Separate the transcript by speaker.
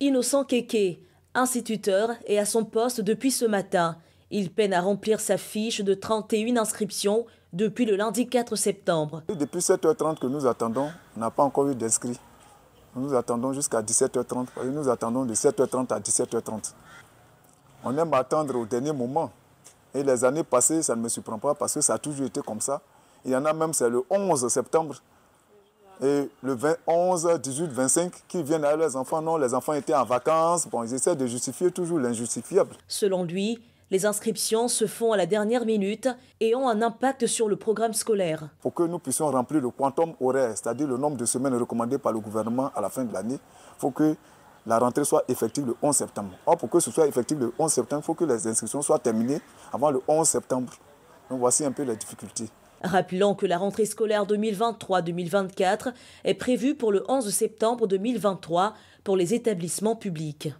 Speaker 1: Innocent Keke, instituteur, est à son poste depuis ce matin. Il peine à remplir sa fiche de 31 inscriptions depuis le lundi 4 septembre. Depuis
Speaker 2: 7h30 que nous attendons, on n'a pas encore eu d'inscrits. Nous attendons jusqu'à 17h30. Nous attendons de 7h30 à 17h30. On aime attendre au dernier moment. Et les années passées, ça ne me surprend pas parce que ça a toujours été comme ça. Il y en a même, c'est le 11 septembre, et le 21, 11, 18, 25 qui viennent à les enfants. Non, les enfants étaient en vacances. Bon, ils essaient de justifier toujours l'injustifiable.
Speaker 1: Selon lui, les inscriptions se font à la dernière minute et ont un impact sur le programme scolaire.
Speaker 2: Pour que nous puissions remplir le quantum horaire, c'est-à-dire le nombre de semaines recommandées par le gouvernement à la fin de l'année, il faut que la rentrée soit effective le 11 septembre. Or, pour que ce soit effectif le 11 septembre, il faut que les inscriptions soient terminées avant le 11 septembre. Donc voici un peu les difficultés.
Speaker 1: Rappelons que la rentrée scolaire 2023-2024 est prévue pour le 11 septembre 2023 pour les établissements publics.